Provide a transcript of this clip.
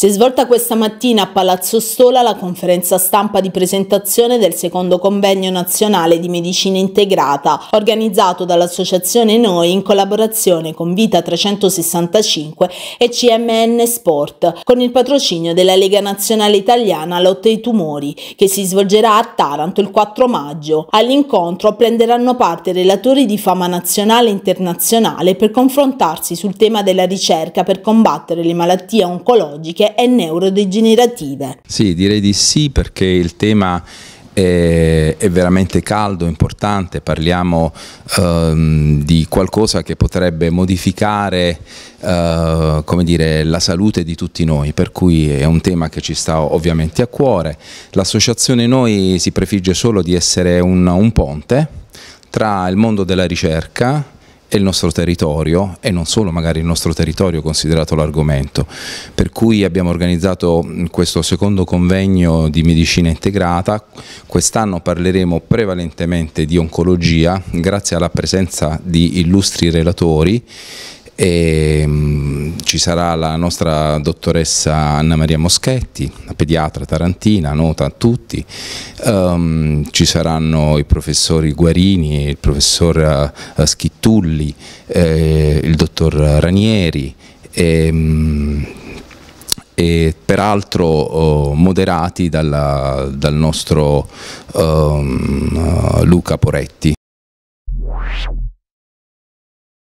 Si è svolta questa mattina a Palazzo Stola la conferenza stampa di presentazione del secondo convegno nazionale di medicina integrata organizzato dall'associazione Noi in collaborazione con Vita 365 e CMN Sport con il patrocinio della Lega Nazionale Italiana Lotte ai Tumori che si svolgerà a Taranto il 4 maggio. All'incontro prenderanno parte relatori di fama nazionale e internazionale per confrontarsi sul tema della ricerca per combattere le malattie oncologiche e neurodegenerative. Sì, direi di sì perché il tema eh, è, veramente caldo, importante, parliamo ehm, di qualcosa che potrebbe modificare eh, come dire, la salute di tutti noi, per cui è un tema che ci sta ovviamente a cuore. L'associazione Noi si prefigge solo di essere un, un ponte tra il mondo della ricerca, e il nostro territorio e non solo magari il nostro territorio considerato l'argomento. Per cui abbiamo organizzato questo secondo convegno di medicina integrata, quest'anno parleremo prevalentemente di oncologia grazie alla presenza di illustri relatori e ci sarà la nostra dottoressa Anna Maria Moschetti, la pediatra tarantina, nota a tutti, um, ci saranno i professori Guarini, il professor eh, Schittulli, eh, il dottor Ranieri, ehm, e peraltro oh, moderati dalla, dal nostro um, Luca Poretti.